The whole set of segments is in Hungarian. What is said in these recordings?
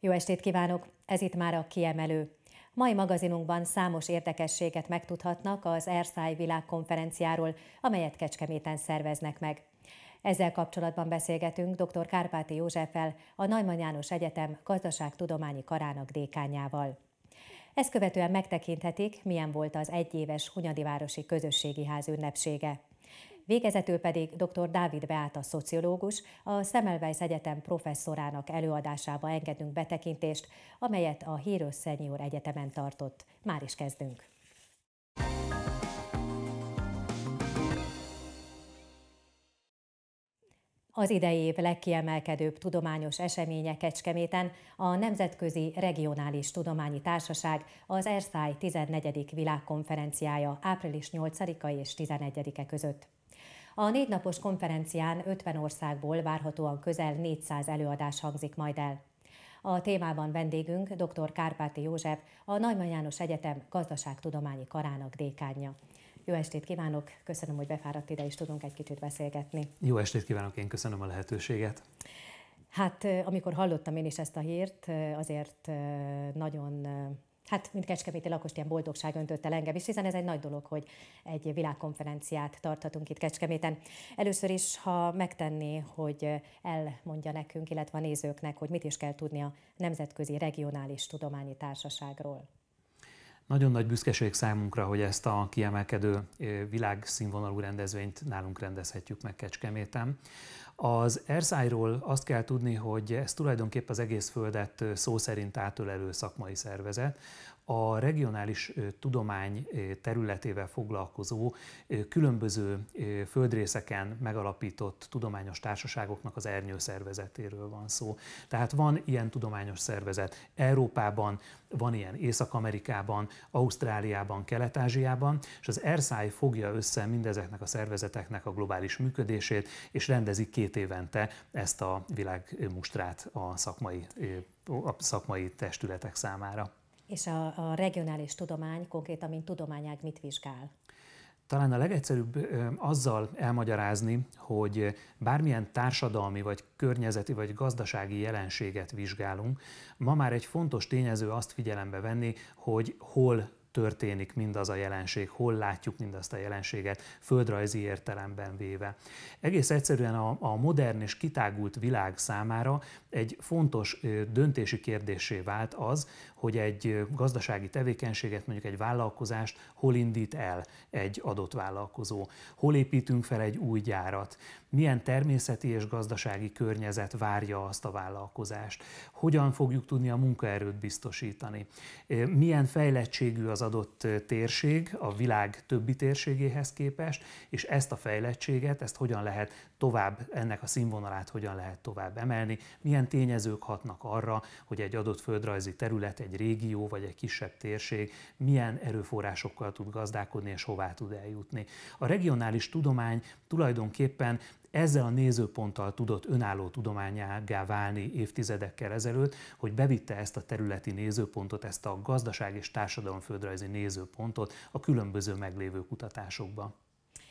Jó estét kívánok! Ez itt már a kiemelő. Mai magazinunkban számos érdekességet megtudhatnak az Erszály világkonferenciáról, amelyet Kecskeméten szerveznek meg. Ezzel kapcsolatban beszélgetünk dr. Kárpáti Józseffel, a Najman János Egyetem gazdaságtudományi karának dékányával. Ezt követően megtekinthetik, milyen volt az egyéves Hunyadi Városi Közösségi Ház ünnepsége. Végezetül pedig dr. Dávid Beáta szociológus, a Semmelweis Egyetem professzorának előadásába engedünk betekintést, amelyet a Hírös Senior Egyetemen tartott. Már is kezdünk! Az idei év legkiemelkedőbb tudományos eseménye Kecskeméten a Nemzetközi Regionális Tudományi Társaság az ERSZÁJ 14. világkonferenciája április 8-a és 11-e között. A négy napos konferencián 50 országból várhatóan közel 400 előadás hangzik majd el. A témában vendégünk dr. Kárpáti József, a Najman János Egyetem gazdaságtudományi karának dékánja. Jó estét kívánok, köszönöm, hogy befáradt ide, és tudunk egy kicsit beszélgetni. Jó estét kívánok, én köszönöm a lehetőséget. Hát, amikor hallottam én is ezt a hírt, azért nagyon hát, mint kecskeméti lakost, ilyen boldogság öntött el engem is, hiszen ez egy nagy dolog, hogy egy világkonferenciát tarthatunk itt Kecskeméten. Először is, ha megtenné, hogy elmondja nekünk, illetve a nézőknek, hogy mit is kell tudni a Nemzetközi Regionális Tudományi Társaságról. Nagyon nagy büszkeség számunkra, hogy ezt a kiemelkedő világszínvonalú rendezvényt nálunk rendezhetjük meg Kecskeméten. Az erszáj azt kell tudni, hogy ez tulajdonképpen az egész földet szó szerint átölelő szakmai szervezet a regionális tudomány területével foglalkozó különböző földrészeken megalapított tudományos társaságoknak az ernyő szervezetéről van szó. Tehát van ilyen tudományos szervezet Európában, van ilyen Észak-Amerikában, Ausztráliában, Kelet-Ázsiában, és az ERSZÁJ fogja össze mindezeknek a szervezeteknek a globális működését, és rendezi két évente ezt a világmustrát a szakmai, a szakmai testületek számára. És a, a regionális tudomány konkrétan, mint tudományág mit vizsgál? Talán a legegyszerűbb azzal elmagyarázni, hogy bármilyen társadalmi, vagy környezeti, vagy gazdasági jelenséget vizsgálunk, ma már egy fontos tényező azt figyelembe venni, hogy hol történik mindaz a jelenség, hol látjuk mindazt a jelenséget, földrajzi értelemben véve. Egész egyszerűen a, a modern és kitágult világ számára egy fontos döntési kérdésé vált az, hogy egy gazdasági tevékenységet, mondjuk egy vállalkozást hol indít el egy adott vállalkozó, hol építünk fel egy új gyárat, milyen természeti és gazdasági környezet várja azt a vállalkozást, hogyan fogjuk tudni a munkaerőt biztosítani, milyen fejlettségű az adott térség a világ többi térségéhez képest, és ezt a fejlettséget, ezt hogyan lehet tovább, ennek a színvonalát hogyan lehet tovább emelni, milyen milyen tényezők hatnak arra, hogy egy adott földrajzi terület, egy régió vagy egy kisebb térség milyen erőforrásokkal tud gazdálkodni és hová tud eljutni. A regionális tudomány tulajdonképpen ezzel a nézőponttal tudott önálló tudományágá válni évtizedekkel ezelőtt, hogy bevitte ezt a területi nézőpontot, ezt a gazdaság és földrajzi nézőpontot a különböző meglévő kutatásokba.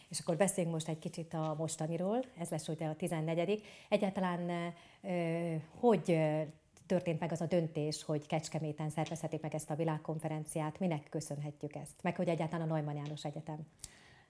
És akkor beszéljünk most egy kicsit a mostaniról, ez lesz ugye a 14. Egyáltalán hogy történt meg az a döntés, hogy Kecskeméten szervezhetik meg ezt a világkonferenciát, minek köszönhetjük ezt, meg hogy egyáltalán a Neumann János Egyetem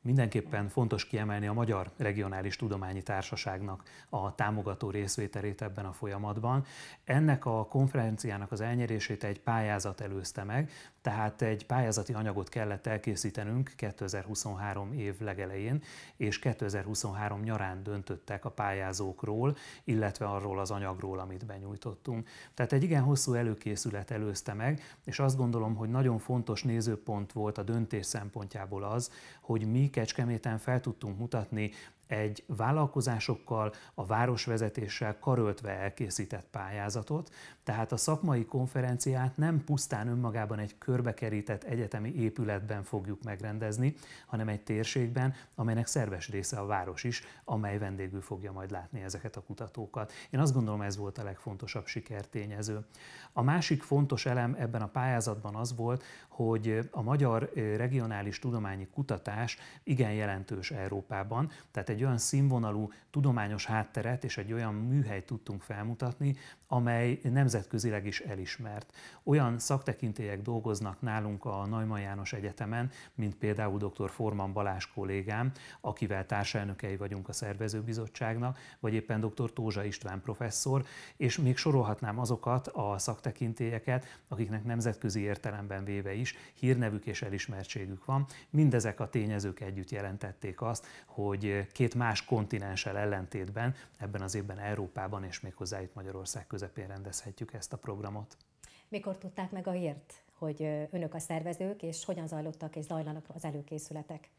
Mindenképpen fontos kiemelni a Magyar Regionális Tudományi Társaságnak a támogató részvételét ebben a folyamatban. Ennek a konferenciának az elnyerését egy pályázat előzte meg, tehát egy pályázati anyagot kellett elkészítenünk 2023 év legelején, és 2023 nyarán döntöttek a pályázókról, illetve arról az anyagról, amit benyújtottunk. Tehát egy igen hosszú előkészület előzte meg, és azt gondolom, hogy nagyon fontos nézőpont volt a döntés szempontjából az, hogy mi Kecskeméten fel tudtunk mutatni egy vállalkozásokkal, a városvezetéssel karöltve elkészített pályázatot, tehát a szakmai konferenciát nem pusztán önmagában egy körbekerített egyetemi épületben fogjuk megrendezni, hanem egy térségben, amelynek szerves része a város is, amely vendégül fogja majd látni ezeket a kutatókat. Én azt gondolom, ez volt a legfontosabb sikertényező. A másik fontos elem ebben a pályázatban az volt, hogy a magyar regionális tudományi kutatás igen jelentős Európában, tehát egy egy olyan színvonalú tudományos hátteret és egy olyan műhelyt tudtunk felmutatni, amely nemzetközileg is elismert. Olyan szaktekintélyek dolgoznak nálunk a Neumann János Egyetemen, mint például dr. Forman Balázs kollégám, akivel társelnökei vagyunk a szervezőbizottságnak, vagy éppen dr. Tózsa István professzor, és még sorolhatnám azokat a szaktekintélyeket, akiknek nemzetközi értelemben véve is hírnevük és elismertségük van. Mindezek a tényezők együtt jelentették azt, hogy két más kontinenssel ellentétben ebben az évben Európában és méghozzá itt Magyarország közepén rendezhetjük ezt a programot. Mikor tudták meg a hírt, hogy önök a szervezők, és hogyan zajlottak és zajlanak az előkészületek?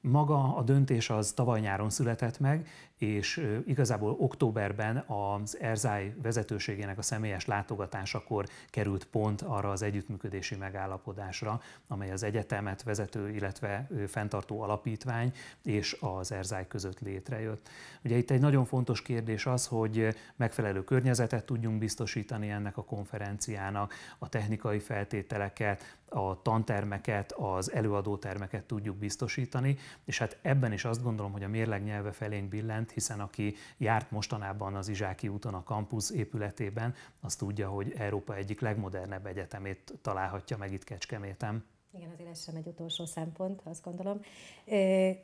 Maga a döntés az tavaly nyáron született meg, és igazából októberben az Erzály vezetőségének a személyes látogatásakor került pont arra az együttműködési megállapodásra, amely az egyetemet vezető, illetve fenntartó alapítvány és az Erzály között létrejött. Ugye itt egy nagyon fontos kérdés az, hogy megfelelő környezetet tudjunk biztosítani ennek a konferenciának, a technikai feltételeket, a tantermeket, az előadótermeket tudjuk biztosítani, és hát ebben is azt gondolom, hogy a mérleg nyelve felénk billent, történt, hiszen aki járt mostanában az Izsáki úton a kampusz épületében, az tudja, hogy Európa egyik legmodernebb egyetemét találhatja meg itt Kecskeméten. Igen, azért ez sem egy utolsó szempont, azt gondolom.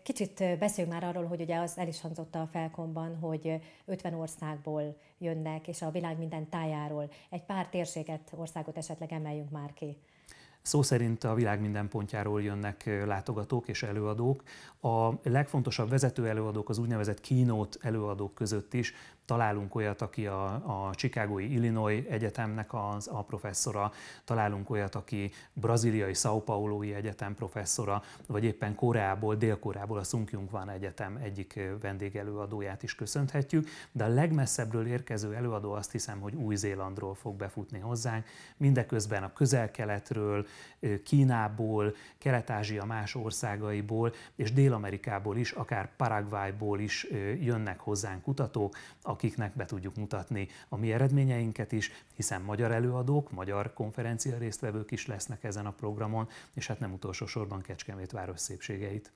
Kicsit beszéljünk már arról, hogy ugye az el is hangzott a Felkomban, hogy 50 országból jönnek, és a világ minden tájáról. Egy pár térséget, országot esetleg emeljünk már ki. Szó szerint a világ minden pontjáról jönnek látogatók és előadók. A legfontosabb vezető előadók az úgynevezett keynote előadók között is találunk olyat, aki a, a Chicagói Illinois Egyetemnek az a professzora, találunk olyat, aki braziliai São Paulói Egyetem professzora, vagy éppen Koreából, Dél-Koreából a Sunkyung Van Egyetem egyik vendégelőadóját is köszönhetjük, de a legmesszebbről érkező előadó azt hiszem, hogy Új-Zélandról fog befutni hozzánk, mindeközben a közel-keletről, Kínából, Kelet-Ázsia más országaiból és Dél-Amerikából is, akár Paraguayból is jönnek hozzánk kutatók, akiknek be tudjuk mutatni a mi eredményeinket is, hiszen magyar előadók, magyar konferencia résztvevők is lesznek ezen a programon, és hát nem utolsó sorban Kecskemét város szépségeit.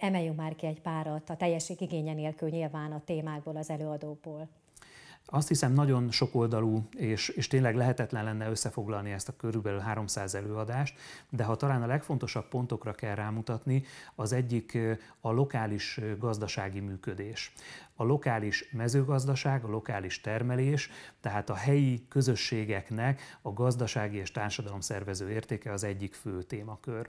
Emeljünk már ki egy párat a teljesség igénye nélkül nyilván a témákból, az előadókból. Azt hiszem nagyon sokoldalú, és, és tényleg lehetetlen lenne összefoglalni ezt a körülbelül 300 előadást, de ha talán a legfontosabb pontokra kell rámutatni, az egyik a lokális gazdasági működés. A lokális mezőgazdaság, a lokális termelés, tehát a helyi közösségeknek a gazdasági és társadalom szervező értéke az egyik fő témakör.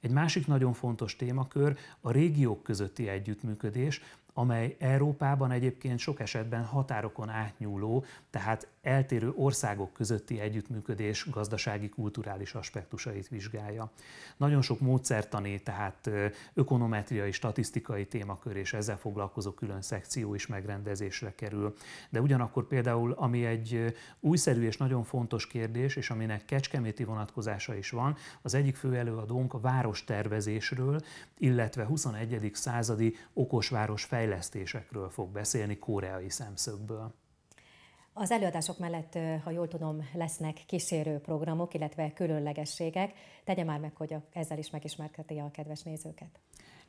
Egy másik nagyon fontos témakör a régiók közötti együttműködés, amely Európában egyébként sok esetben határokon átnyúló, tehát eltérő országok közötti együttműködés gazdasági, kulturális aspektusait vizsgálja. Nagyon sok módszertani, tehát ökonometriai, statisztikai témakör és ezzel foglalkozó külön szekció is megrendezésre kerül. De ugyanakkor például, ami egy újszerű és nagyon fontos kérdés, és aminek kecskeméti vonatkozása is van, az egyik fő előadónk a várostervezésről, illetve 21. századi okosváros fejlődésről fejlesztésekről fog beszélni koreai szemszögből. Az előadások mellett, ha jól tudom, lesznek kísérő programok, illetve különlegességek. Tegye már meg, hogy ezzel is megismerteti a kedves nézőket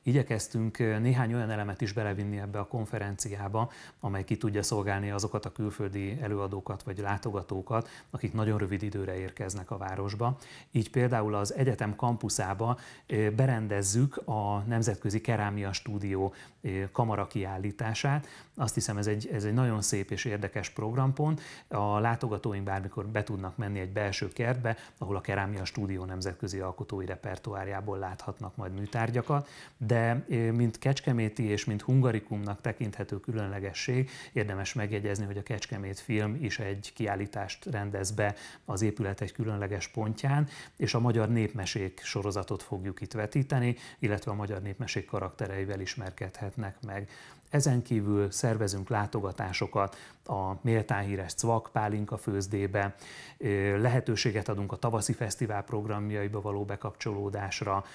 igyekeztünk néhány olyan elemet is belevinni ebbe a konferenciába, amely ki tudja szolgálni azokat a külföldi előadókat vagy látogatókat, akik nagyon rövid időre érkeznek a városba. Így például az egyetem kampuszába berendezzük a Nemzetközi Kerámia Stúdió kamara kiállítását. Azt hiszem ez egy, ez egy nagyon szép és érdekes programpont. A látogatóink bármikor be tudnak menni egy belső kertbe, ahol a Kerámia Stúdió nemzetközi alkotói repertoárjából láthatnak majd műtárgyakat, de de mint kecskeméti és mint hungarikumnak tekinthető különlegesség, érdemes megjegyezni, hogy a Kecskemét film is egy kiállítást rendez be az épület egy különleges pontján, és a Magyar Népmesék sorozatot fogjuk itt vetíteni, illetve a Magyar Népmesék karaktereivel ismerkedhetnek meg. Ezen kívül szervezünk látogatásokat a méltán híres Cvak Pálinka főzdébe, lehetőséget adunk a tavaszi fesztivál programjaiba való bekapcsolódásra,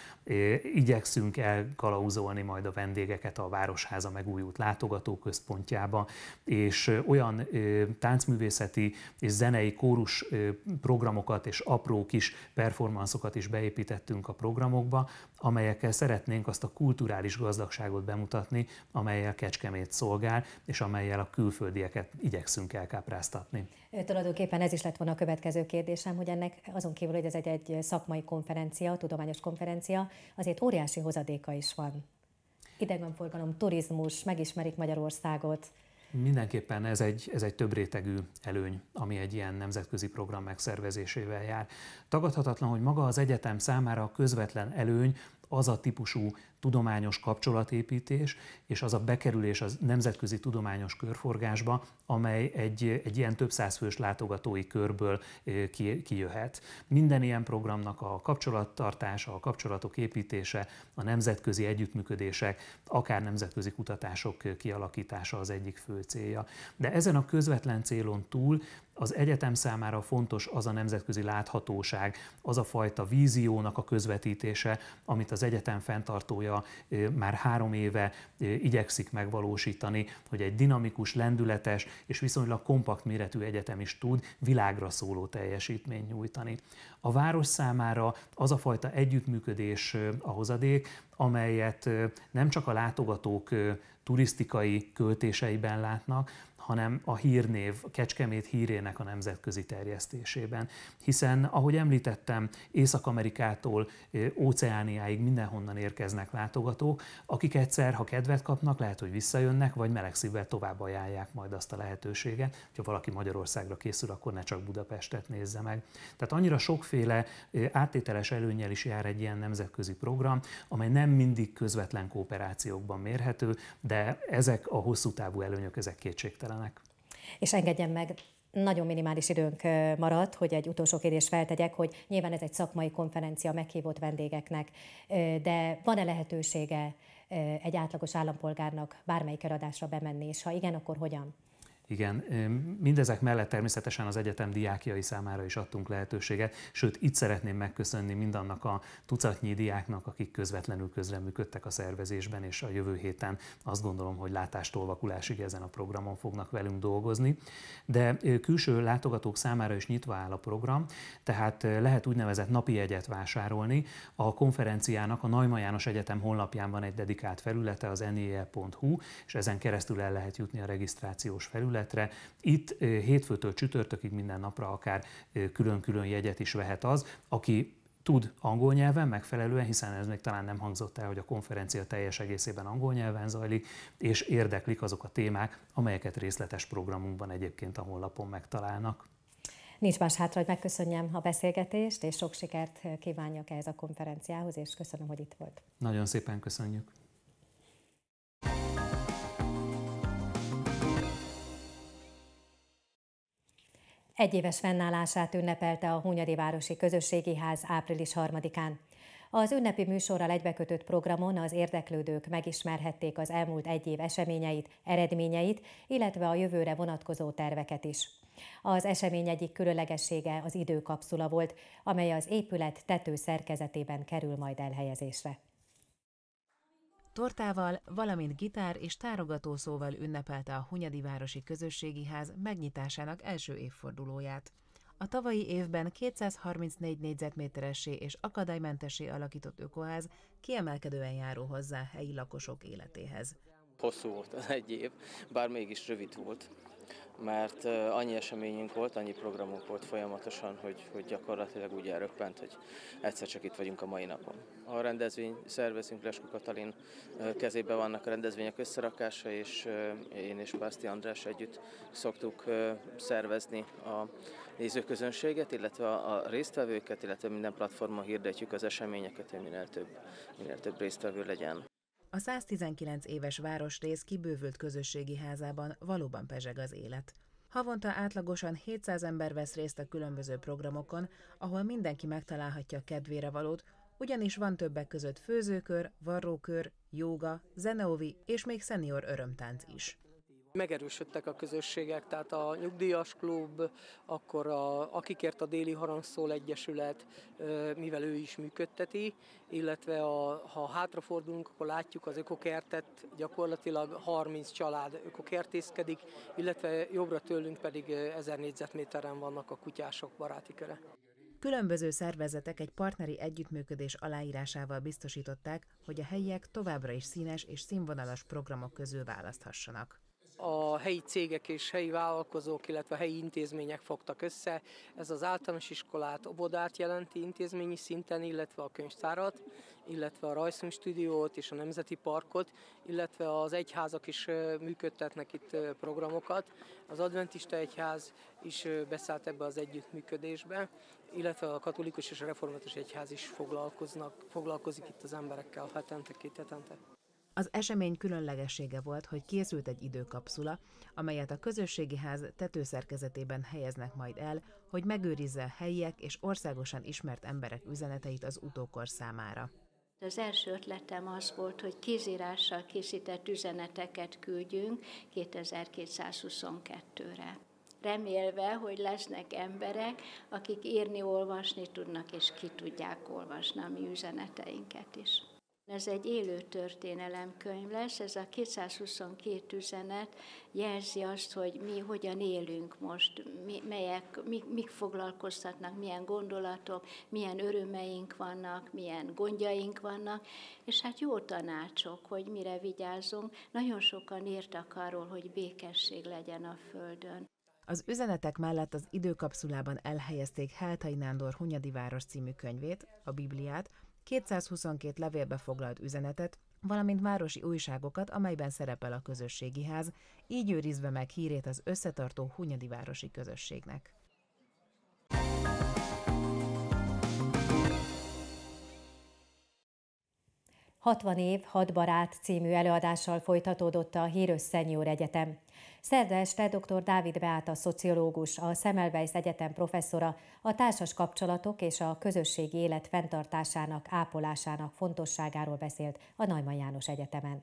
igyekszünk elkalauzolni majd a vendégeket a Városháza megújult látogatóközpontjába, és olyan táncművészeti és zenei kórus programokat és apró kis performanszokat is beépítettünk a programokba, amelyekkel szeretnénk azt a kulturális gazdagságot bemutatni, amelyel Kecskemét szolgál, és amelyel a külföldieket igyekszünk elkápráztatni. Tulajdonképpen ez is lett volna a következő kérdésem, hogy ennek azon kívül, hogy ez egy, egy szakmai konferencia, tudományos konferencia, azért óriási hozadéka is van. Idegenforgalom, turizmus, megismerik Magyarországot. Mindenképpen ez egy, ez egy több rétegű előny, ami egy ilyen nemzetközi program megszervezésével jár. Tagadhatatlan, hogy maga az egyetem számára a közvetlen előny az a típusú tudományos kapcsolatépítés és az a bekerülés a nemzetközi tudományos körforgásba, amely egy, egy ilyen több százfős látogatói körből kijöhet. Minden ilyen programnak a kapcsolattartása, a kapcsolatok építése, a nemzetközi együttműködések, akár nemzetközi kutatások kialakítása az egyik fő célja. De ezen a közvetlen célon túl az egyetem számára fontos az a nemzetközi láthatóság, az a fajta víziónak a közvetítése, amit az egyetem fenntartója már három éve igyekszik megvalósítani, hogy egy dinamikus, lendületes és viszonylag kompakt méretű egyetem is tud világra szóló teljesítményt nyújtani. A város számára az a fajta együttműködés a hozadék, amelyet nem csak a látogatók turisztikai költéseiben látnak, hanem a hírnév, a Kecskemét hírének a nemzetközi terjesztésében. Hiszen, ahogy említettem, Észak-Amerikától óceániáig mindenhonnan érkeznek látogatók, akik egyszer, ha kedvet kapnak, lehet, hogy visszajönnek, vagy meleg szívvel tovább ajánlják majd azt a lehetőséget, Ha valaki Magyarországra készül, akkor ne csak Budapestet nézze meg. Tehát annyira sokféle áttételes előnyel is jár egy ilyen nemzetközi program, amely nem mindig közvetlen kooperációkban mérhető, de ezek a hosszú távú előnyök, ezek kétségtelen megfelelnek. És engedjen meg, nagyon minimális időnk maradt, hogy egy utolsó kérdést feltegyek, hogy nyilván ez egy szakmai konferencia meghívott vendégeknek, de van-e lehetősége egy átlagos állampolgárnak bármelyik eladásra bemenni, és ha igen, akkor hogyan? Igen, mindezek mellett természetesen az egyetem diákjai számára is adtunk lehetőséget, sőt itt szeretném megköszönni mindannak a tucatnyi diáknak, akik közvetlenül közreműködtek a szervezésben, és a jövő héten azt gondolom, hogy látástól vakulásig ezen a programon fognak velünk dolgozni. De külső látogatók számára is nyitva áll a program, tehát lehet úgynevezett napi egyet vásárolni. A konferenciának a Naima János Egyetem honlapján van egy dedikált felülete, az nie.hu, e és ezen keresztül el lehet jutni a regisztrációs felületre területre. Itt hétfőtől csütörtökig minden napra akár külön-külön jegyet is vehet az, aki tud angol nyelven megfelelően, hiszen ez még talán nem hangzott el, hogy a konferencia teljes egészében angol nyelven zajlik, és érdeklik azok a témák, amelyeket részletes programunkban egyébként a honlapon megtalálnak. Nincs más hátra, hogy megköszönjem a beszélgetést, és sok sikert kívánjak ehhez a konferenciához, és köszönöm, hogy itt volt. Nagyon szépen köszönjük. Egyéves fennállását ünnepelte a Hunyadi Városi Közösségi Ház április 3-án. Az ünnepi műsorral egybekötött programon az érdeklődők megismerhették az elmúlt egy év eseményeit, eredményeit, illetve a jövőre vonatkozó terveket is. Az esemény egyik különlegessége az időkapszula volt, amely az épület tető szerkezetében kerül majd elhelyezésre. Tortával, valamint gitár és szóval ünnepelte a Hunyadi Városi Közösségi Ház megnyitásának első évfordulóját. A tavalyi évben 234 négyzetméteressé és akadálymentessé alakított ökoház kiemelkedően járó hozzá helyi lakosok életéhez. Hosszú volt az egy év, bár mégis rövid volt mert annyi eseményünk volt, annyi programunk volt folyamatosan, hogy, hogy gyakorlatilag úgy elröppent, hogy egyszer csak itt vagyunk a mai napon. A rendezvény szervezünk Lesko Katalin kezébe vannak a rendezvények összerakása, és én és Pászti András együtt szoktuk szervezni a nézőközönséget, illetve a résztvevőket, illetve minden platformon hirdetjük az eseményeket, hogy minél több, minél több résztvevő legyen. A 119 éves városrész kibővült közösségi házában valóban pezseg az élet. Havonta átlagosan 700 ember vesz részt a különböző programokon, ahol mindenki megtalálhatja a kedvére valót, ugyanis van többek között főzőkör, varrókör, jóga, zeneovi és még szenior örömtánc is megerősödtek a közösségek, tehát a nyugdíjas klub, akkor a, akikért a Déli Harangszól Egyesület, mivel ő is működteti, illetve a, ha hátrafordulunk, akkor látjuk az ökokertet, gyakorlatilag 30 család ökokertészkedik, illetve jobbra tőlünk pedig 1000 négyzetméteren vannak a kutyások baráti köre. Különböző szervezetek egy partneri együttműködés aláírásával biztosították, hogy a helyiek továbbra is színes és színvonalas programok közül választhassanak a helyi cégek és helyi vállalkozók, illetve helyi intézmények fogtak össze. Ez az általános iskolát, obodát jelenti intézményi szinten, illetve a könyvtárat, illetve a rajzfilmstúdiót és a Nemzeti Parkot, illetve az egyházak is működtetnek itt programokat. Az Adventista Egyház is beszállt ebbe az együttműködésbe, illetve a katolikus és a református egyház is foglalkoznak, foglalkozik itt az emberekkel hetente, két hetente. Az esemény különlegessége volt, hogy készült egy időkapszula, amelyet a közösségi ház tetőszerkezetében helyeznek majd el, hogy megőrizze helyiek és országosan ismert emberek üzeneteit az utókor számára. Az első ötletem az volt, hogy kézírással készített üzeneteket küldjünk 2222-re. Remélve, hogy lesznek emberek, akik írni, olvasni tudnak, és ki tudják olvasni a mi üzeneteinket is. Ez egy élő történelemkönyv lesz, ez a 222 üzenet jelzi azt, hogy mi hogyan élünk most, mi, melyek, mi, mik foglalkoztatnak, milyen gondolatok, milyen örömeink vannak, milyen gondjaink vannak, és hát jó tanácsok, hogy mire vigyázzunk. Nagyon sokan írtak arról, hogy békesség legyen a Földön. Az üzenetek mellett az időkapszulában elhelyezték Heltai Nándor Hunyadi Város című könyvét, a Bibliát, 222 levélbe foglalt üzenetet, valamint városi újságokat, amelyben szerepel a közösségi ház, így őrizve meg hírét az összetartó hunyadi városi közösségnek. 60 év, 6 barát című előadással folytatódott a Hírös Senior Egyetem. Szerda este dr. Dávid Beáta szociológus, a Semmelweis Egyetem professzora a társas kapcsolatok és a közösségi élet fenntartásának, ápolásának fontosságáról beszélt a Najman János Egyetemen.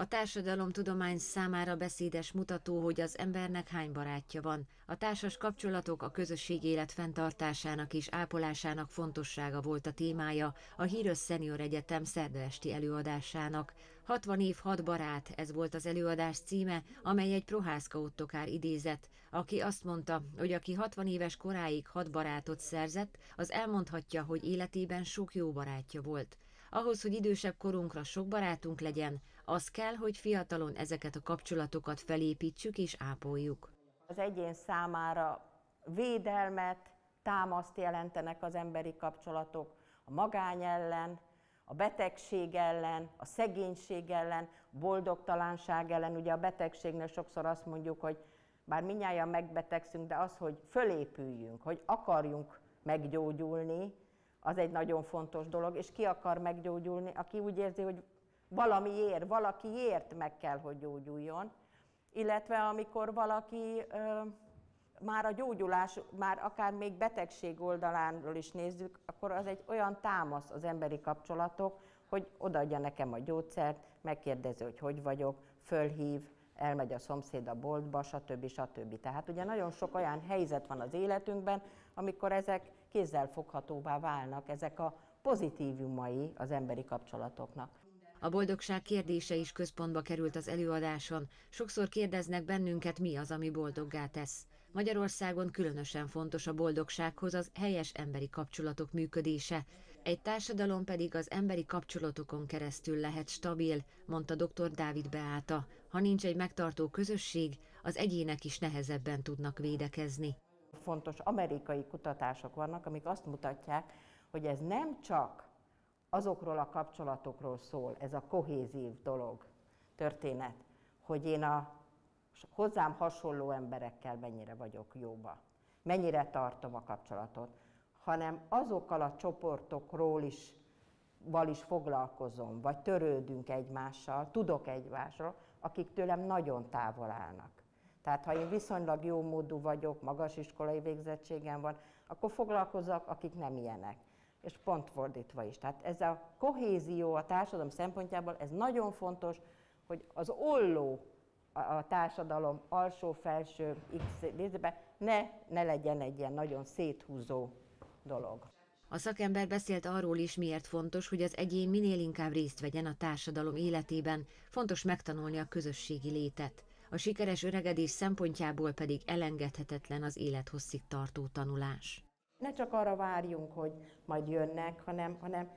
A társadalomtudomány számára beszédes mutató, hogy az embernek hány barátja van. A társas kapcsolatok a közösség élet fenntartásának és ápolásának fontossága volt a témája a híres Senior Egyetem esti előadásának. 60 év hat barát, ez volt az előadás címe, amely egy Prohászka Ottokár idézett, aki azt mondta, hogy aki 60 éves koráig hat barátot szerzett, az elmondhatja, hogy életében sok jó barátja volt. Ahhoz, hogy idősebb korunkra sok barátunk legyen, az kell, hogy fiatalon ezeket a kapcsolatokat felépítsük és ápoljuk. Az egyén számára védelmet, támaszt jelentenek az emberi kapcsolatok a magány ellen, a betegség ellen, a szegénység ellen, boldogtalanság ellen. Ugye a betegségnél sokszor azt mondjuk, hogy bár minnyáján megbetegszünk, de az, hogy fölépüljünk, hogy akarjunk meggyógyulni, az egy nagyon fontos dolog, és ki akar meggyógyulni, aki úgy érzi, hogy valami ér, valaki ért meg kell, hogy gyógyuljon. Illetve amikor valaki ö, már a gyógyulás, már akár még betegség oldalánról is nézzük, akkor az egy olyan támasz az emberi kapcsolatok, hogy odaadja nekem a gyógyszert, megkérdezi, hogy hogy vagyok, fölhív, elmegy a szomszéd a boltba, stb. stb. Tehát ugye nagyon sok olyan helyzet van az életünkben, amikor ezek kézzelfoghatóvá válnak, ezek a pozitívumai az emberi kapcsolatoknak. A boldogság kérdése is központba került az előadáson. Sokszor kérdeznek bennünket, mi az, ami boldoggá tesz. Magyarországon különösen fontos a boldogsághoz az helyes emberi kapcsolatok működése. Egy társadalom pedig az emberi kapcsolatokon keresztül lehet stabil, mondta dr. Dávid Beáta. Ha nincs egy megtartó közösség, az egyének is nehezebben tudnak védekezni. Fontos amerikai kutatások vannak, amik azt mutatják, hogy ez nem csak azokról a kapcsolatokról szól, ez a kohézív dolog, történet, hogy én a hozzám hasonló emberekkel mennyire vagyok jóba, mennyire tartom a kapcsolatot, hanem azokkal a csoportokról is, val is foglalkozom, vagy törődünk egymással, tudok egymásról, akik tőlem nagyon távol állnak. Tehát ha én viszonylag jó módú vagyok, magas iskolai végzettségem van, akkor foglalkozok, akik nem ilyenek és pont fordítva is. Tehát ez a kohézió a társadalom szempontjából, ez nagyon fontos, hogy az olló a társadalom alsó-felső x részbe ne, ne legyen egy ilyen nagyon széthúzó dolog. A szakember beszélt arról is, miért fontos, hogy az egyén minél inkább részt vegyen a társadalom életében, fontos megtanulni a közösségi létet. A sikeres öregedés szempontjából pedig elengedhetetlen az élethosszig tartó tanulás ne csak arra várjunk, hogy majd jönnek, hanem, hanem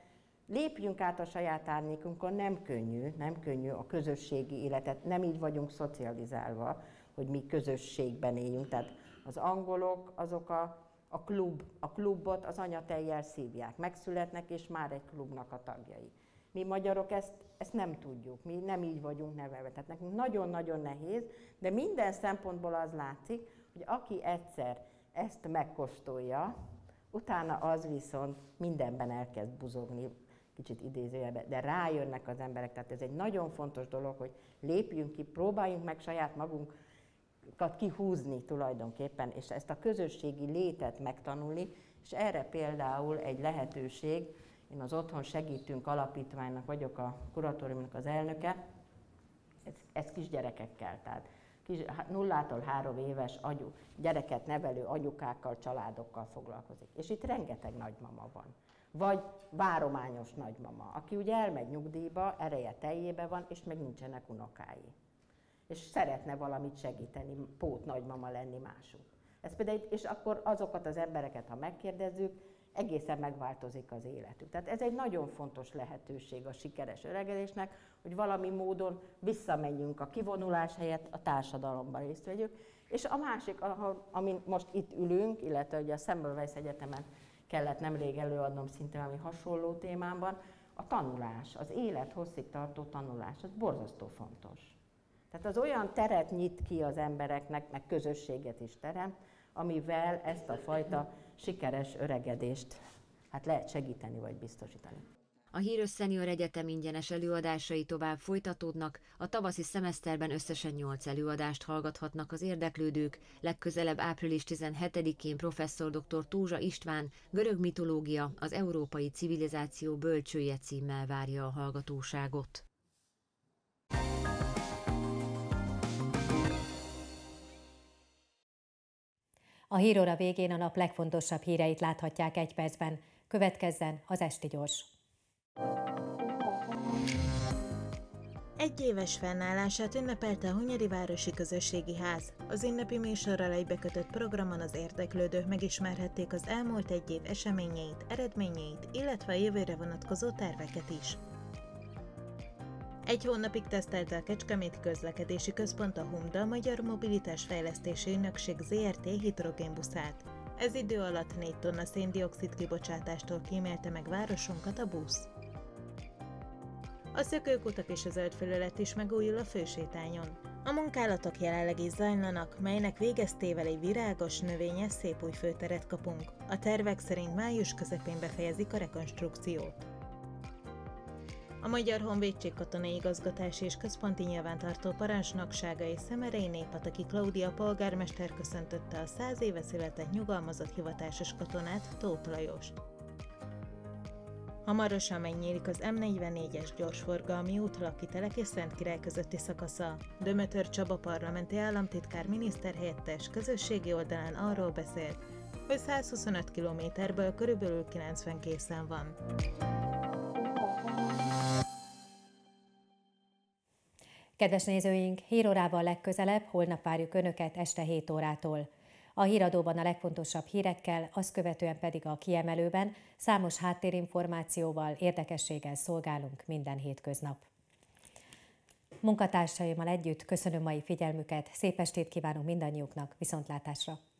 lépjünk át a saját árnyékunkon, nem könnyű, nem könnyű a közösségi életet, nem így vagyunk szocializálva, hogy mi közösségben éljünk. Tehát az angolok azok a, a klub, a klubot az anyateljel szívják, megszületnek és már egy klubnak a tagjai. Mi magyarok ezt, ezt nem tudjuk, mi nem így vagyunk nevelve. Tehát nekünk nagyon-nagyon nehéz, de minden szempontból az látszik, hogy aki egyszer ezt megkóstolja, utána az viszont mindenben elkezd buzogni, kicsit idézőjelbe, de rájönnek az emberek. Tehát ez egy nagyon fontos dolog, hogy lépjünk ki, próbáljunk meg saját magunkat kihúzni tulajdonképpen, és ezt a közösségi létet megtanulni, és erre például egy lehetőség, én az Otthon Segítünk Alapítványnak vagyok a kuratóriumnak az elnöke, ez, ez kisgyerekekkel, tehát kis, nullától három éves agyu, gyereket nevelő anyukákkal, családokkal foglalkozik. És itt rengeteg nagymama van. Vagy várományos nagymama, aki ugye elmegy nyugdíjba, ereje teljébe van, és még nincsenek unokái. És szeretne valamit segíteni, pót nagymama lenni másuk. Ez például, és akkor azokat az embereket, ha megkérdezzük, egészen megváltozik az életük. Tehát ez egy nagyon fontos lehetőség a sikeres öregedésnek, hogy valami módon visszamenjünk a kivonulás helyett, a társadalomban részt vegyük. És a másik, amin most itt ülünk, illetve ugye a Semmelweis Egyetemen kellett nemrég előadnom szinte ami hasonló témában, a tanulás, az élet hosszig tartó tanulás, az borzasztó fontos. Tehát az olyan teret nyit ki az embereknek, meg közösséget is terem, amivel ezt a fajta sikeres öregedést hát lehet segíteni vagy biztosítani. A Hírös Senior Egyetem ingyenes előadásai tovább folytatódnak, a tavaszi szemeszterben összesen 8 előadást hallgathatnak az érdeklődők, legközelebb április 17-én professzor dr. Túzsa István Görög mitológia az európai civilizáció bölcsője címmel várja a hallgatóságot. A hírora végén a nap legfontosabb híreit láthatják egy percben. Következzen az Esti Gyors. Egy éves fennállását ünnepelte a Hunyadi Városi Közösségi Ház. Az ünnepi műsorral egybekötött programon az érdeklődők megismerhették az elmúlt egy év eseményeit, eredményeit, illetve a jövőre vonatkozó terveket is. Egy hónapig tesztelte a Kecskemét Közlekedési Központ a HUMDA Magyar Mobilitás Fejlesztési Ünökség ZRT hidrogénbuszát. Ez idő alatt 4 tonna széndiokszid kibocsátástól kímélte meg városunkat a busz. A szökőkutak és a zöld felület is megújul a fősétányon. A munkálatok jelenleg is zajlanak, melynek végeztével egy virágos, növényes, szép új főteret kapunk. A tervek szerint május közepén befejezik a rekonstrukciót. A Magyar Honvédség Katonai Igazgatási és Központi Nyilvántartó Parancsnoksága és Szemerei Népataki Klaudia polgármester köszöntötte a száz éve született nyugalmazott hivatásos katonát Tóth Lajos. Hamarosan megnyílik az M44-es gyorsforgalmi útlakitelek és Király közötti szakasza. Dömötör Csaba parlamenti államtitkár miniszterhelyettes közösségi oldalán arról beszélt, hogy 125 kilométerből körülbelül 90 készen van. Kedves nézőink, hírórával legközelebb, holnap várjuk Önöket este 7 órától. A híradóban a legfontosabb hírekkel, azt követően pedig a kiemelőben számos háttérinformációval, érdekességgel szolgálunk minden hétköznap. Munkatársaimmal együtt köszönöm mai figyelmüket, szép estét kívánunk mindannyiuknak, viszontlátásra!